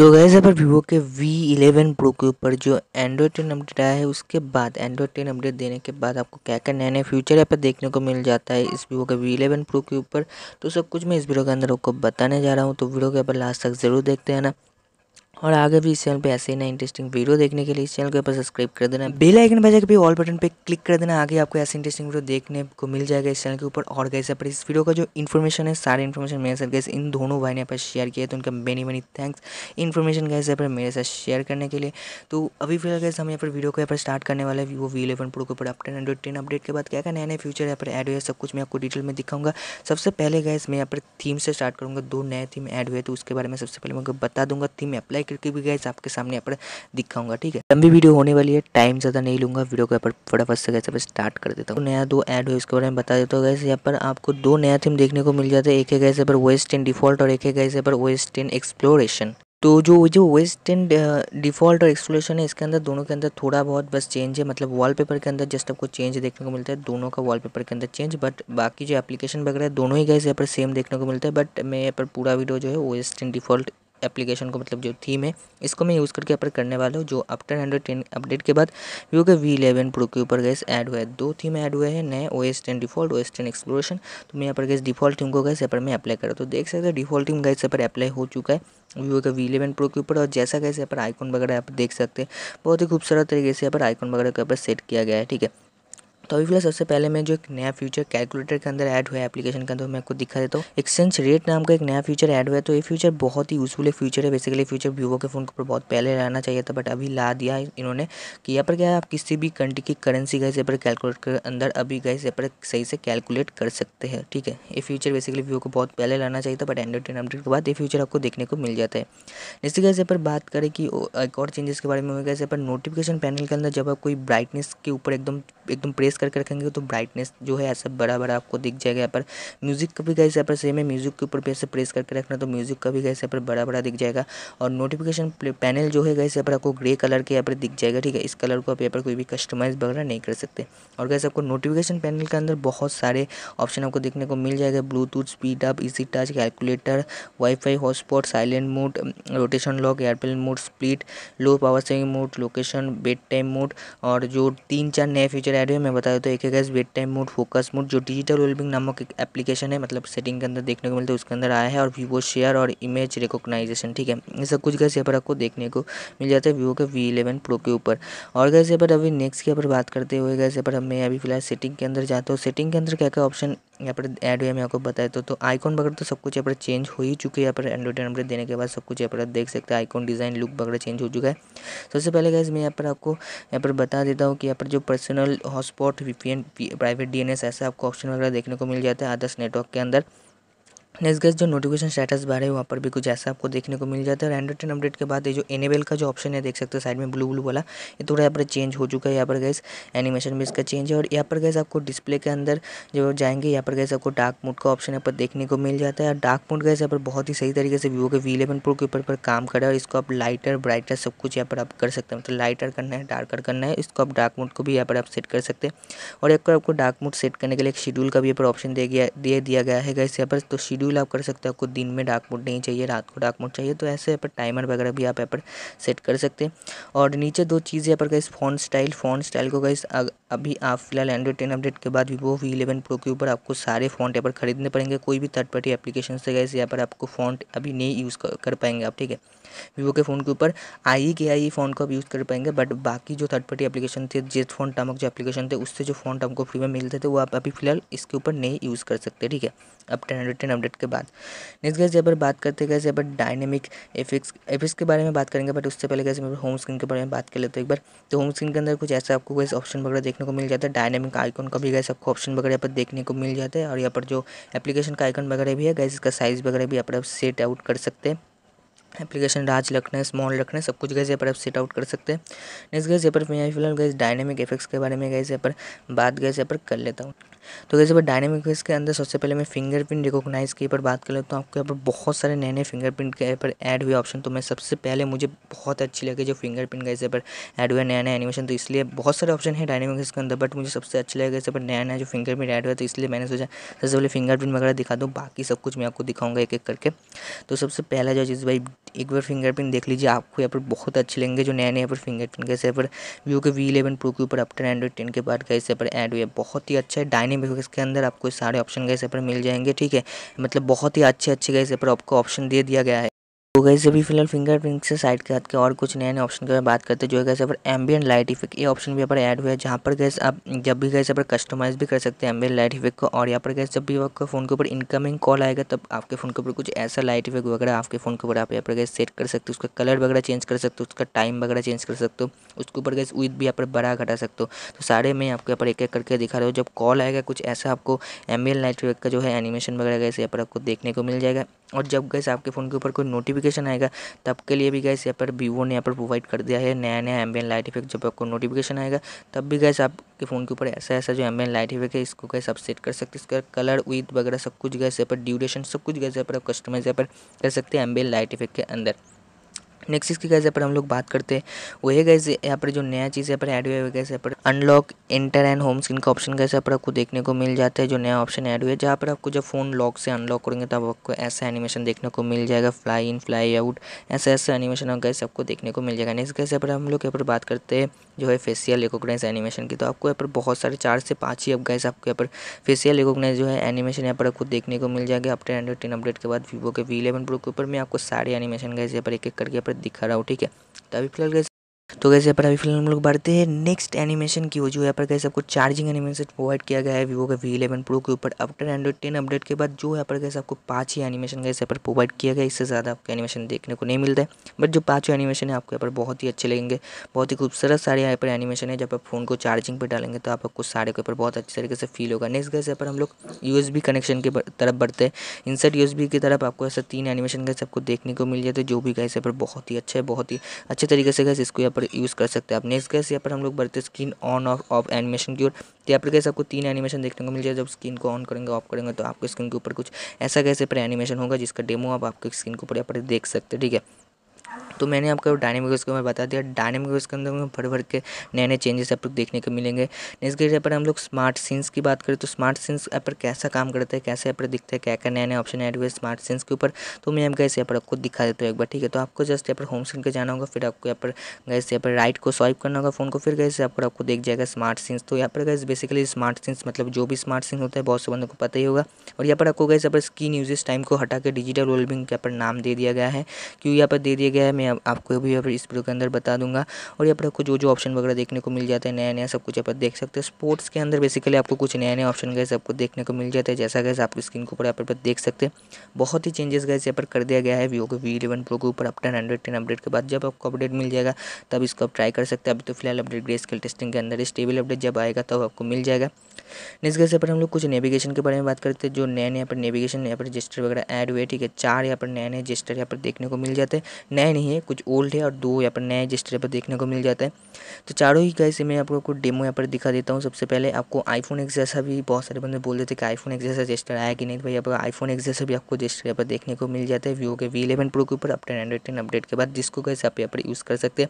तो गैस अगर वीवो के V11 Pro के ऊपर जो एंड्रॉयड टेन अपडेट आया है उसके बाद एंड्रॉयड टेन अपडेट देने के बाद आपको क्या क्या नए नए फ्यूचर यहाँ पर देखने को मिल जाता है इस वीवो के V11 Pro के ऊपर तो सब कुछ मैं इस वीडियो के अंदर आपको बताने जा रहा हूँ तो वीडियो के यहाँ पर लास्ट तक ज़रूर देखते हैं ना और आगे भी इस चैनल पे ऐसे ही ना इंटरेस्टिंग वीडियो देखने के लिए इस चैनल के ऊपर सब्सक्राइब कर देना बेल आइकन बजा के भी ऑल बटन पे क्लिक कर देना आगे आपको ऐसे इंटरेस्टिंग वीडियो देखने को मिल जाएगा इस चैनल के ऊपर और गैस पर इस वीडियो का जो इन्फॉर्मेशन है सारे इन्फॉर्मेशन मेरे साथ गैस इन दोनों भाई ने पर शेयर किया तो उनका many many thanks information guys पर मेरे साथ शेयर करने के लिए तो अभी फिलहाल गैस हम यहाँ पर वीडियो को यहाँ पर स्टार्ट करने वाला है वो वी इलेवन प्रो के ऊपर अपडेट एंड्रॉइड टेन अपडेट के बाद क्या क्या नया नया फ्यूचर यहाँ पर एड हुआ सब कुछ मैं आपको डिटेल में दिखाऊंगा सबसे पहले गैस मैं यहाँ पर थीम से स्टार्ट करूँगा दो नए थीम एड हुए तो उसके बारे में सबसे पहले मैं बता दूंगा थीम अप्लाई करके भी गैस आपके सामने यहाँ पर दिखाऊंगा ठीक है लंबी वीडियो होने वाली है टाइम ज़्यादा नहीं लूंगा वीडियो को यहाँ पर फटाफट से गैस स्टार्ट कर देता हूँ नया दो एड है इसके बारे में बता देता हूँ गैस यहाँ पर आपको दो नया थीम देखने को मिल जाता है एक है गैस यहाँ पर वेस्टर्न डिफॉल्ट और एक है गैस यहाँ पर वेस्टर्न एक्सप्लोरेशन तो जो जो वेस्टर्न डिफ़ॉल्ट और एक्सप्लोरेशन है इसके अंदर दोनों के अंदर थोड़ा बहुत बस चेंज है मतलब वॉलपेपर के अंदर जस्ट आपको चेंज देखने को मिलता है दोनों का वॉलपेपर के अंदर चेंज बट बाकी जो एप्लीकेशन वगैरह दोनों ही गैस यहाँ पर सेम देखने को मिलता है बट मैं यहाँ पर पूरा वीडियो जो है वेस्टर्न डिफ़ॉल्ट एप्लीकेशन को मतलब जो थीम है इसको मैं यूज़ करके अपडेट करने वाला हूँ जो आफ्टर हंड्रेड टेन अपडेट के बाद व्यू के वी इलेवन प्रो के ऊपर गैस ऐड हुआ है दो थीम ऐड हुए हैं नए O S ten default O S ten exploration तो मैं यहाँ पर गैस डिफॉल्ट थीम को गैस यहाँ पर मैं अप्लाई करा तो देख सकते हो डिफॉल्ट थीम गैस यहाँ पर अप्लाई हो चुका है व्यू का वी इलेवन प्रो के ऊपर और जैसा कैसे यहाँ पर आइकॉन वगैरह आप देख सकते हैं बहुत ही खूबसूरत तरीके से यहाँ पर आइकॉन वगैरह के ऊपर सेट किया गया है ठीक है तो अभी फिलहाल सबसे पहले मैं जो एक नया फ्यूचर कैलकुलेटर के अंदर ऐड हुआ है एप्लीकेशन के अंदर मैं आपको दिखा देता हूँ एक्सचेंज रेट नाम का एक नया फ्यूचर ऐड हुआ है तो ये फ्यूचर बहुत ही यूजफुल है फ्यूचर है बेसिकली फ्यूचर वीवो के फोन के ऊपर बहुत पहले रहना चाहिए था बट अभी ला दिया इन्होंने कि यहाँ पर क्या है आप किसी भी कंट्री की करेंसी गए पर कैलकुलेट के अंदर अभी गए यहाँ पर सही से कैलकुलेट कर सकते हैं ठीक है ये फ्यूचर बेसिकली वीवो को बहुत पहले लाना चाहिए था बट एंड्रॉइड टेन अपडेट के बाद ये फ्यूचर आपको देखने को मिल जाता है जैसे गैस पर बात करें कि एक और चेंजेस के बारे में गैस पर नोटिफिकेशन पैनल के अंदर जब आप कोई ब्राइटनेस के ऊपर एकदम एकदम प्रेस करके रखेंगे तो ब्राइटनेस जो है ऐसा बड़ा बड़ा आपको दिख जाएगा यहाँ पर म्यूज़िक का भी गैस यहाँ पर सेम है म्यूज़िक के ऊपर भी ऐसे प्रेस करके रखना तो म्यूज़िक का भी गैस यहाँ पर बड़ा बड़ा दिख जाएगा और नोटिफिकेशन पैनल जो है गैस यहाँ पर आपको ग्रे कलर के यहाँ पर दिख जाएगा ठीक है इस कलर को आप यहाँ पर कोई भी कस्टमाइज़ वगैरह नहीं कर सकते और गैस आपको नोटिफिकेशन पैनल के अंदर बहुत सारे ऑप्शन आपको देखने को मिल जाएगा Bluetooth speed up easy touch calculator wifi hotspot silent mode rotation lock airplane mode split low power saving mode location bed time mode और जो तीन चार नए फीचर एड हुए मैं बता है तो एक है guys wait time mode focus mode जो डिजिटल वेलबिंग नामक एक एप्लीकेशन है मतलब सेटिंग के अंदर देखने को मिलता है उसके अंदर आया है और वीवो शेयर और इमेज रिकोगनाइजेशन ठीक है ये सब कुछ गैस यहाँ पर आपको देखने को मिल जाता है वीवो के वी इलेवन के ऊपर और गैस यहाँ पर अभी नेक्स्ट के ऊपर बात करते हुए गैस यहाँ पर मैं अभी फिलहाल सेटिंग के अंदर जाता हूँ सेटिंग के अंदर क्या क्या ऑप्शन यहाँ पर ऐड हुआ मैं आपको बताया तो तो आइकॉन वगैरह तो सब कुछ यहाँ पर चेंज हो ही चुके हैं यहाँ पर एंड्रॉइड नंबर देने के बाद सब कुछ यहाँ पर देख सकते हैं आइकॉन डिज़ाइन लुक वगैरह चेंज हो चुका है सबसे पहले गैस मैं यहाँ पर आपको यहाँ पर बता देता हूँ कि यहाँ पर जो personal hotspot V private D ऐसा आपको ऑप्शन वगैरह देखने को मिल जाता है आदर्श नेटवर्क के अंदर नेक्स्ट गैस जो नोटिफिकेशन स्टेटस बार है वहाँ पर भी कुछ ऐसा आपको देखने को मिल जाता है और एंड्रॉइड टेन अपडेट के बाद ये जो एनेबल का जो ऑप्शन है देख सकते हो साइड में ब्लू ब्लू वाला ये थोड़ा यहाँ पर चेंज हो चुका है यहाँ पर गैस एनिमेशन भी इसका चेंज है और यहाँ पर गैस आपको डिस्प्ले के अंदर जो जाएंगे यहाँ पर गैस आपको डार्क मोड का ऑप्शन यहाँ पर देखने को मिल जाता है और डार्क मोड गैस यहाँ पर बहुत ही सही तरीके से वीवो के वी इलेवन प्रो के ऊपर पर काम करा है और इसको आप लाइटर ब्राइटर सब कुछ यहाँ पर आप कर सकते हैं मतलब लाइटर करना है डार्कर करना है इसको आप डार्क मोड को भी यहाँ पर आप सेट कर सकते हैं और एक आपको डार्क मोड सेट करने के लिए एक शेड्यूल का भी यहाँ पर ऑप्शन दे दिया दिया गया है गैस यहाँ पर तो शेड्यूल शेड्यूल आप कर सकते हैं आपको दिन में डार्क मोड नहीं चाहिए रात को डार्क मोड चाहिए तो ऐसे यहाँ पर टाइमर वगैरह भी आप यहाँ पर सेट कर सकते हैं और नीचे दो चीज़ यहाँ पर गई फोन स्टाइल फोन स्टाइल को गई अभी आप फिलहाल एंड्रॉइड टेन अपडेट के बाद वीवो वी इलेवन प्रो के ऊपर आपको सारे फ़ॉन्ट यहाँ पर खरीदने पड़ेंगे कोई भी थर्ड पार्टी एप्लीकेशन से गए यहाँ पर आपको फ़ॉन्ट अभी नहीं यूज़ कर पाएंगे आप ठीक है वीवो के फ़ोन के ऊपर आई के आई फोन को आप यूज़ कर पाएंगे बट बाकी जो थर्ड पार्टी एप्लीकेशन थे जेट फोन टमक जो एप्लीकेशन थे उससे जो फोन टमको फ्री में मिलते थे वो आप अभी फिलहाल इसके ऊपर नहीं यूज़ कर सकते ठीक है अब टेन हंड्रेड टेन अपडेट के बाद नेक्स्ट गैस यहाँ पर बात करते गए यहाँ पर डायनेमिक एफिक्स एफिक्स के बारे में बात करेंगे बट उससे पहले गैस होम स्क्रीन के बारे में बात कर लेते हैं एक बार तो होम स्क्रीन के अंदर कुछ ऐसा आपको कोई ऑप्शन वगैरह देखने को मिल जाता है डायनेमिक आइकन का भी गैस आपको ऑप्शन वगैरह यहाँ पर देखने को मिल जाता है और यहाँ पर जो एप्लीकेशन का आइकन वगैरह भी है गैस इसका साइज़ वगैरह भी यहाँ पर आप सेट आउट कर सकते हैं एप्लीकेशन राज रखना है स्मॉल रखना है सब कुछ गैस यहाँ पर आप सेट आउट कर सकते हैं नेक्स्ट गैस यहाँ पर मैं फिलहाल गैस डायनेमिक इफेक्ट्स के बारे में गैस यहाँ पर बात गैस यहाँ पर कर लेता हूँ तो कैसे पर डायनेमिक फेस के अंदर सबसे पहले मैं फिंगरप्रिंट रिकोगनाइज़ की पर बात कर लेता तो आपके यहाँ पर बहुत सारे नए नए फिंगरप्रिंट के पर ऐड हुए ऑप्शन तो मैं सबसे पहले मुझे बहुत अच्छी लगी जो फिंगरप्रिंट का इसे पर ऐड हुआ नया नया एनिमेशन तो इसलिए बहुत सारे ऑप्शन है डायनेमिक फेस के अंदर बट मुझे सबसे अच्छे लगे इसे पर नया नया जो फिंगरप्रिंट ऐड हुआ तो इसलिए मैंने सोचा सबसे पहले फिंगरप्रिंट वगैरह दिखा दूँ बाकी सब कुछ मैं आपको दिखाऊंगा एक एक करके तो सबसे पहला जो चीज़ भाई एक बार फिंगरप्रिंट देख लीजिए आपको यहाँ पर बहुत अच्छे लगेंगे जो नए नए यहाँ पर फिंगरप्रिंट कैसे यहाँ पर व्यू के वी इलेवन प्रो के ऊपर अपटर एंड्रॉइड टेन के बाद कैसे पर एड हुए बहुत ही अच्छा है डायनेमिक इसके अंदर आपको सारे ऑप्शन कैसे पर मिल जाएंगे ठीक है मतलब बहुत ही अच्छे अच्छे कैसे पर आपको ऑप्शन दे दिया गया है तो गैस अभी फिलहाल फिंगरप्रिंट से साइड के हाथ के और कुछ नए नए ऑप्शन के बारे में बात करते हैं जो है गैस पर एम्बियन लाइट इफेक्ट ये ऑप्शन भी यहाँ पर ऐड हुआ है जहाँ पर गैस आप जब भी गैस पर कस्टमाइज भी कर सकते हैं एम्बियन लाइट इफेक्ट को और यहाँ पर गैस जब भी आपके फोन के ऊपर इनकमिंग कॉल आएगा तब आपके फोन के ऊपर कुछ ऐसा लाइट इफेक्ट वगैरह आपके फोन के ऊपर आप यहाँ पर गैस सेट कर सकते हो उसका कलर वगैरह चेंज कर सकते हो उसका टाइम वगैरह चेंज कर सकते हो उसके ऊपर गैस उइथ भी यहाँ पर बड़ा घटा सकते हो तो सारे में आपको यहाँ पर एक एक करके दिखा रहे हो जब कॉल आएगा कुछ ऐसा आपको एम्बियन लाइट इफेक्ट का जो है एनिमेशन वगैरह गैस यहाँ पर आपको देखने को मिल जाएगा और जब गैस आपके फोन के ऊपर कोई नोटिफिक नोटिफिकेशन आएगा तब के लिए भी गैस यहाँ पर वीवो ने यहाँ पर प्रोवाइड कर दिया है नया नया एम्बियन लाइट इफेक्ट जब आपको नोटिफिकेशन आएगा तब भी गैस आपके फ़ोन के ऊपर ऐसा ऐसा जो एम्बियन लाइट इफेक्ट है इसको गैस आप सेट कर सकते हैं इसका कलर विथ वगैरह सब कुछ गैस यहाँ पर ड्यूरेशन सब कुछ गैस यहाँ पर आप कस्टमाइज यहाँ पर कर सकते हैं एम्बियन लाइट इफेक्ट के अंदर नेक्स्ट चीज़ की गैस यहाँ पर हम लोग बात करते हैं वही गैस यहाँ पर जो नया चीज़ यहाँ पर ऐड हुआ है गैस यहाँ पर unlock enter and home screen का ऑप्शन गैस यहाँ पर आपको देखने को मिल जाता है जो नया ऑप्शन ऐड हुआ है जहाँ पर आपको जब फोन लॉक से अनलॉक करेंगे तब आपको ऐसा एनिमेशन देखने को मिल जाएगा फ्लाई इन फ्लाई आउट ऐसे ऐसे एनिमेशन गैस आपको देखने को मिल जाएगा नेक्स्ट गैस यहाँ पर हम लोग यहाँ पर बात करते हैं जो है फेसियल रिकोगनाइज एनिमेशन की तो आपको यहाँ पर बहुत सारे चार से पाँच ही अब आपको यहाँ पर फेसियल रिकोगनाइज जो है एनिमेशन यहाँ पर आपको देखने को मिल जाएगा अपडेट एंड्रॉइड टेन अपडेट के बाद वीवो के वी इलेवन प्रो के ऊपर मैं आपको सारे एनिमेशन गैस यहाँ पर एक एक करके यहाँ पर दिखा रहा हूँ ठीक है तो अभी फिलहाल गैस तो कैसे यहाँ पर अभी फिलहाल हम लोग बढ़ते हैं नेक्स्ट एनिमेशन की जो यहाँ पर कैसे आपको चार्जिंग एनिमेशन प्रोवाइड किया गया है वीवो का वी इलेवन प्रो के ऊपर आफ्टर एंड्रॉइड टेन अपडेट के बाद जो यहाँ पर कैसे आपको पाँच ही एनिमेशन कैसे यहाँ पर प्रोवाइड किया गया इससे ज़्यादा आपको एनिमेशन देखने को नहीं मिलता है बट जो पाँचों एनिमेशन है आपको यहाँ पर बहुत ही अच्छे लगेंगे बहुत ही खूबसूरत सारे यहाँ पर एनिमेशन है जब आप फोन को चार्जिंग पर डालेंगे तो आपको सारे के ऊपर बहुत अच्छे तरीके से फील होगा नेक्स्ट कैसे यहाँ पर हम लोग यू कनेक्शन की तरफ बढ़ते हैं इंसर्ट यू की तरफ आपको ऐसा तीन एनिमेशन कैसे आपको देखने को मिल जाते जो भी कैसे यहाँ पर बहुत ही अच्छा है बहुत ही अच्छे तरीके से कैसे इसको यहाँ पर पर यूज़ कर सकते हैं आप नेक्स्ट गैस यहाँ पर हम लोग बढ़ते screen on off off animation की ओर तो यहाँ पर कैसे आपको तीन एनिमेशन देखने को मिल जाए जब स्क्रीन को ऑन करेंगे ऑफ करेंगे तो आपके स्क्रीन के ऊपर कुछ ऐसा कैसे पर एनिमेशन होगा जिसका डेमो आप आपके स्क्रीन के ऊपर यहाँ पर देख सकते हैं ठीक है तो मैंने आपको डायनेमिक उसके मैं बता दिया डायनेमिक उसके अंदर हमें भर भर के नए नए चेंजेस आप लोग देखने को मिलेंगे नेक्स्ट गेट यहाँ पर हम लोग स्मार्ट सीन्स की बात करें तो स्मार्ट सीन्स यहाँ पर कैसा काम करता है कैसे यहाँ पर दिखता है क्या क्या नए नए ऑप्शन ऐड हुए स्मार्ट सीन्स के ऊपर तो मैं आप गैस यहाँ पर आपको दिखा देता हूँ एक बार ठीक है तो आपको जस्ट यहाँ पर होम स्क्रीन के जाना होगा फिर आपको यहाँ पर गैस यहाँ पर राइट को स्वाइप करना होगा फोन को फिर गैस यहाँ पर आपको देख जाएगा स्मार्ट सीन्स तो यहाँ पर गैस बेसिकली स्मार्ट सीन्स मतलब जो भी स्मार्ट सीन होता है बहुत से बंदों को पता ही होगा और यहाँ पर आपको गैस यहाँ पर स्क्रीन यूजेस टाइम को हटा के डिजिटल के यहाँ पर नाम दे दिया गया है क्यों यहाँ पर दे दिया गया है मैं मैं आपको भी अब इस वीडियो के अंदर बता दूंगा और यहाँ पर आपको जो जो ऑप्शन वगैरह देखने को मिल जाता है नया नया सब कुछ यहाँ पर देख सकते हैं स्पोर्ट्स के अंदर बेसिकली आपको कुछ नया नया ऑप्शन गए आपको देखने को मिल जाता है जैसा गैस आपकी स्क्रीन के ऊपर यहाँ पर देख सकते हैं बहुत ही चेंजेस गए यहाँ पर कर दिया गया है वीवो के वी इलेवन प्रो के ऊपर अप हंड्रेड टेन अपडेट के बाद जब आपको अपडेट मिल जाएगा तब इसको आप ट्राई कर सकते हैं अभी तो फिलहाल अपडेट ग्रेस टेस्टिंग के अंदर स्टेबल अपडेट जब आएगा तब आपको मिल जाएगा नेक्स्ट गैस यहाँ पर हम लोग कुछ नेविगेशन के बारे में बात करते हैं जो नए नए यहाँ पर नेविगेशन यहाँ पर रजिस्टर वगैरह ऐड हुए ठीक है चार यहाँ पर नए नए रजिस्टर यहाँ पर देखने को मिल जाते हैं नए नहीं है कुछ ओल्ड है और दो यहाँ पर नए रजिस्टर यहाँ पर देखने को मिल जाता है तो चारों ही गैस मैं आपको लोग डेमो यहाँ पर दिखा देता हूँ सबसे पहले आपको आईफोन एक्स जैसा भी बहुत सारे बंदे बोल देते कि आईफोन एक्स जैसा रजिस्टर आया कि नहीं तो भाई आप आईफोन एक्स जैसा भी आपको रजिस्टर यहाँ पर देखने को मिल जाता है वीवो के वी इलेवन प्रो के ऊपर अपडेट एंड्रॉइड टेन अपडेट के बाद जिसको गैस आप यहाँ पर यूज़ कर सकते हैं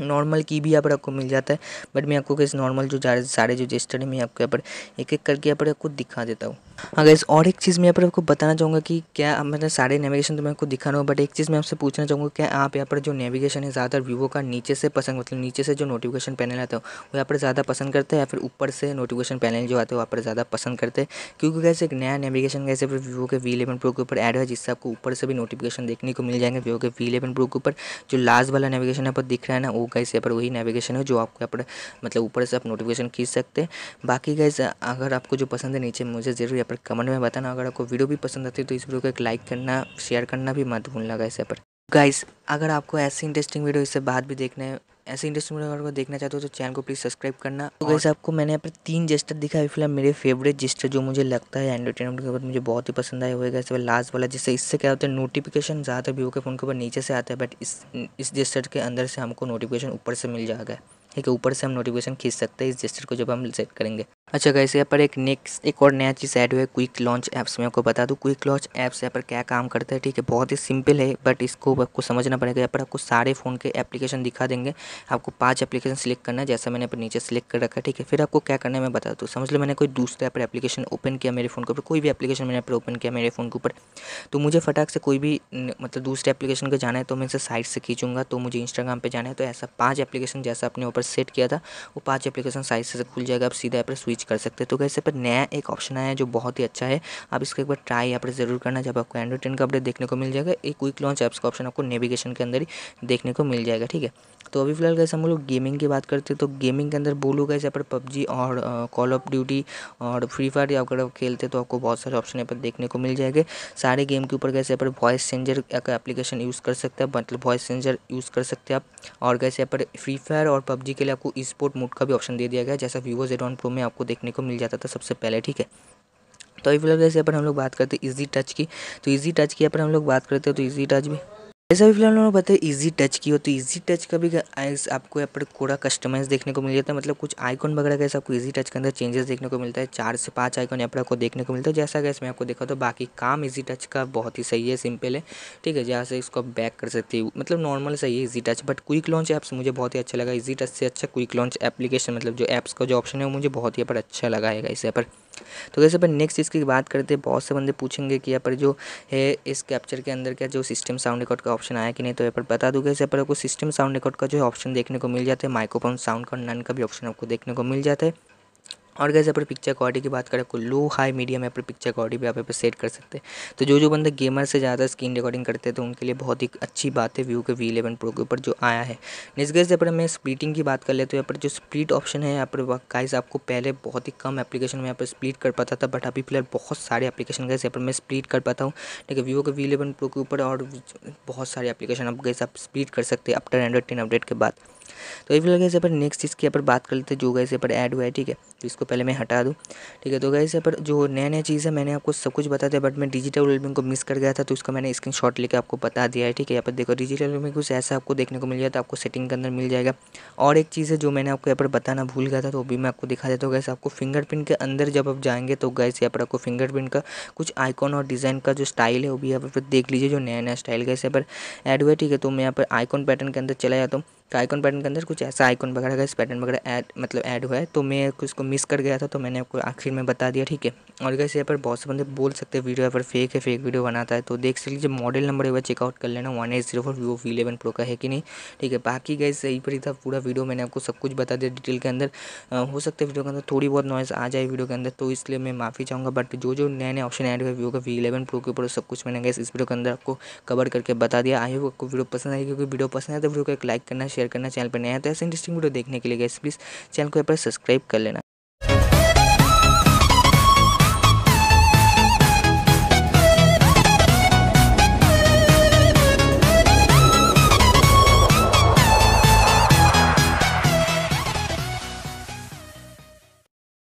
नॉर्मल की भी यहाँ पर आपको मिल जाता है बट मैं आपको इस नॉर्मल जो सारे जो जेस्टर है मैं आपको यहाँ पर एक एक करके यहाँ पर आपको दिखा देता हूँ हाँ गैस और एक चीज़ मैं यहाँ पर आपको बताना चाहूँगा कि क्या मतलब सारे नेविगेशन तो मैं आपको दिखा रहा हूँ बट एक चीज़ मैं आपसे पूछना चाहूँगा क्या आप यहाँ पर जो नेविगेशन है ज़्यादातर वीवो का नीचे से पसंद मतलब नीचे से जो नोटिफिकेशन पैनल आता है वो यहाँ पर ज़्यादा पसंद करते हैं या फिर ऊपर से नोटिफिकेशन पैनल जो आते हैं वहाँ पर ज़्यादा पसंद करते हैं क्योंकि कैसे एक नया नेविगेशन कैसे फिर वीवो के वी इलेवन प्रो के ऊपर एड है जिससे आपको ऊपर से भी नोटिफिकेशन देखने को मिल जाएंगे वीवो के वी इलेवन प्रो के ऊपर जो लास्ट वाला नेविगेशन यहाँ पर दिख रहा है ना वो कैसे यहाँ पर वही नेविगेशन है जो आपको यहाँ पर मतलब ऊपर से आप नोटिफिकेशन खींच सकते हैं बाकी गैस अगर आपको जो पसंद है नीचे मुझे जरूर पर कमेंट में बताना अगर आपको वीडियो भी पसंद आती है तो इस वीडियो को एक लाइक करना शेयर करना भी महत्वपूर्ण लगा इस पर गाइस अगर आपको ऐसी इंटरेस्टिंग वीडियो इससे बाद भी देखना है ऐसे इंटरेस्टिंग वीडियो अगर देखना चाहते हो तो चैनल को प्लीज़ सब्सक्राइब करना तो गाइस आपको मैंने यहाँ पर तीन जेस्टर दिखा है फिलहाल मेरे फेवरेट जेस्टर जो मुझे लगता है एंटरटेनमेंट के ऊपर मुझे बहुत ही पसंद आए हुए गए लास्ट वाला जिससे इससे क्या होता है नोटिफिकेशन ज़्यादातर व्यू के फ़ोन के ऊपर नीचे से आता है बट इस इस जेस्टर के अंदर से हमको नोटिफिकेशन ऊपर से मिल जाएगा ठीक है ऊपर से हम नोटिफिकेशन खींच सकते हैं इस जेस्टर को जब हम सेट करेंगे अच्छा गैस यहाँ पर एक नेक्स्ट एक और नया चीज़ ऐड हुआ है क्विक लॉन्च ऐप्स में आपको बता दूँ क्विक लॉन्च ऐप्स यहाँ पर क्या काम करता है ठीक है बहुत ही सिंपल है बट इसको आपको समझना पड़ेगा यहाँ पर आपको सारे फ़ोन के एप्लीकेशन दिखा देंगे आपको पाँच एप्लीकेशन सिलेक्ट करना है जैसा मैंने अपने पर नीचे सेलेक्ट कर रखा है ठीक है फिर आपको क्या करना है मैं बता दूँ समझ लो मैंने कोई दूसरा पर एप्लीकेशन ओपन किया मेरे फ़ोन के ऊपर कोई भी एप्लीकेशन मैंने यहाँ पर ओपन किया मेरे फ़ोन के ऊपर तो मुझे फटाक से कोई भी मतलब दूसरे एप्लीकेशन का जाना है तो मैं इसे साइड से खींचूंगा तो मुझे इंस्टाग्राम पर जाना है तो ऐसा पाँच एप्लीकेशन जैसा अपने ऊपर सेट किया था वो पाँच एप्लीकेशन साइड से खुल जाएगा आप सीधा यहाँ पर स्विच कर सकते हैं तो कैसे पर नया एक ऑप्शन आया है जो बहुत ही अच्छा है आप इसको एक बार ट्राई यहाँ पर ज़रूर करना जब आपको एंड्रॉइड टेन का अपडेट देखने को मिल जाएगा एक क्विक लॉन्च ऐप्स का ऑप्शन आपको नेविगेशन के अंदर ही देखने को मिल जाएगा ठीक है तो अभी फिलहाल कैसे हम लोग गेमिंग की बात करते हैं तो गेमिंग के अंदर बोलूँ कैसे पर पबजी और कॉल ऑफ ड्यूटी और फ्री फायर अगर आप खेलते तो आपको बहुत सारे ऑप्शन यहाँ पर देखने को मिल जाएंगे सारे गेम के ऊपर कैसे पर वॉइस चेंजर का एप्लीकेशन यूज़ कर सकते हैं मतलब वॉइस चेंजर यूज़ कर सकते हैं आप और कैसे यहाँ पर फ्री फायर और पबजी के लिए आपको ई स्पोर्ट मोड का भी ऑप्शन दे दिया गया जैसा वीवो जेड प्रो में आपको देखने को मिल जाता था सबसे पहले ठीक है तो अभी फिलहाल जैसे यहाँ पर हम लोग बात करते हैं ईजी टच की तो ईजी टच की यहाँ पर हम लोग बात करते हैं तो ईजी टच भी ऐसा भी फिलहाल उन्होंने बताया इजी टच की हो तो इजी टच का भी आपको यहाँ पर कोड़ा कस्टमाइज देखने को मिल जाता है मतलब कुछ आइकॉन वगैरह कैसे आपको इजी टच के अंदर चेंजेस देखने को मिलता है चार से पांच आइकॉन यहाँ पर आपको देखने को मिलता है जैसा गैस मैं आपको देखा तो बाकी काम इजी टच का बहुत ही सही है सिंपल है ठीक है जहाँ से इसको आप बैक कर सकती है मतलब नॉर्मल सही है easy touch but quick launch apps मुझे बहुत ही अच्छा लगा इजी टच से अच्छा क्विक लॉन्च एप्लीकेशन मतलब जो ऐप्स का जो ऑप्शन है वो मुझे बहुत ही यहाँ पर अच्छा लगा है इस पर तो कैसे पर नेक्स्ट इसकी बात करते हैं बहुत से बंदे पूछेंगे कि यहाँ पर जो है इस कैप्चर के अंदर क्या जो सिस्टम साउंड रिकॉर्ड का ऑप्शन आया कि नहीं तो यहाँ पर बता दूँ कैसे पर आपको सिस्टम साउंड रिकॉर्ड का जो ऑप्शन देखने को मिल जाता है माइक्रोफोन साउंड का नन का भी ऑप्शन आपको देखने को मिल जाता है और कैसे यहाँ पिक्चर क्वालिटी की बात करें आपको लो हाई मीडियम में पर पिक्चर क्वालिटी भी आप यहाँ पर सेट कर सकते हैं तो जो जो बंदा गेमर से ज़्यादा स्क्रीन रिकॉर्डिंग करते हैं तो उनके लिए बहुत ही अच्छी बात है व्यू के वी इलेवन प्रो के ऊपर जो आया है नेक्स्ट से अपने मैं स्प्लिटिंग की बात कर ले तो यहाँ पर जो स्प्लिट ऑप्शन है यहाँ पर गाइज आपको पहले बहुत ही कम एप्लीकेशन में यहाँ पर स्प्लिट कर पाता था बट अभी फिलहाल बहुत सारे एप्लीकेशन गए पर मैं स्प्लिट कर पाता हूँ ठीक है व्यू के वी इलेवन प्रो के ऊपर और बहुत सारे एप्लीकेशन आप गैस आप स्प्लिट कर सकते हैं आफ्टर एंड्रॉइड टेन अपडेट के बाद तो ये फिलहाल गए पर नेक्स्ट चीज़ की यहाँ पर बात कर लेते हैं जो गए पर एड हुआ है ठीक है तो इसको पहले मैं हटा दूँ ठीक है तो गाइस यहाँ पर जो नया नया चीज़ है मैंने आपको सब कुछ बता दिया बट मैं डिजिटल वेलबिंग को मिस कर गया था तो उसका मैंने स्क्रीन शॉट लेकर आपको बता दिया है ठीक है यहाँ पर देखो डिजिटल वेलबिंग कुछ ऐसा आपको देखने को मिल जाए तो आपको सेटिंग के अंदर मिल जाएगा और एक चीज़ है जो मैंने आपको यहाँ पर बताना भूल गया था तो भी मैं आपको दिखा देता हूँ गैस आपको फिंगरप्रिंट के अंदर जब आप जाएंगे तो गैस यहाँ पर आपको फिंगरप्रिंट का कुछ आइकॉन और डिज़ाइन का जो स्टाइल है वो भी यहाँ पर देख लीजिए जो नया नया स्टाइल गैस यहाँ पर एड हुआ है ठीक है तो मैं यहाँ पर आइकॉन पैटर्न के अंदर चला जाता हूँ तो आइकॉन पैटर्न के अंदर कुछ ऐसा आइकॉन वगैरह का इस पैटर्न वगैरह ऐड मतलब ऐड हुआ है तो मैं उसको मिस कर गया था तो मैंने आपको आखिर में बता दिया ठीक है और गैस यहाँ पर बहुत से बंदे बोल सकते हैं वीडियो यहाँ पर फेक है फेक वीडियो बनाता है तो देख लीजिए मॉडल नंबर है चेकआउट कर लेना one eight zero four Vivo V eleven pro का है कि नहीं ठीक है बाकी गैस यही पर ही था पूरा वीडियो मैंने आपको सब कुछ बता दिया डिटेल के अंदर हो सकता है वीडियो के अंदर थोड़ी बहुत नॉइज़ आ जाए वीडियो के अंदर तो इसलिए मैं माफ़ी चाहूँगा बट जो जो नए नए ऑप्शन ऐड हुए वीवो का वी इलेवन प्रो के ऊपर सब कुछ मैंने गैस इस वीडियो के अंदर आपको कवर करके बता दिया आई होप आपको वीडियो पसंद आई क्योंकि वीडियो पसंद आए तो वीडियो को एक लाइक करना शेयर करना चैनल पर नया तो ऐसे इंटरेस्टिंग वीडियो देखने के लिए गैस प्लीज़ चैनल को यहाँ पर सब्सक्राइब कर लेना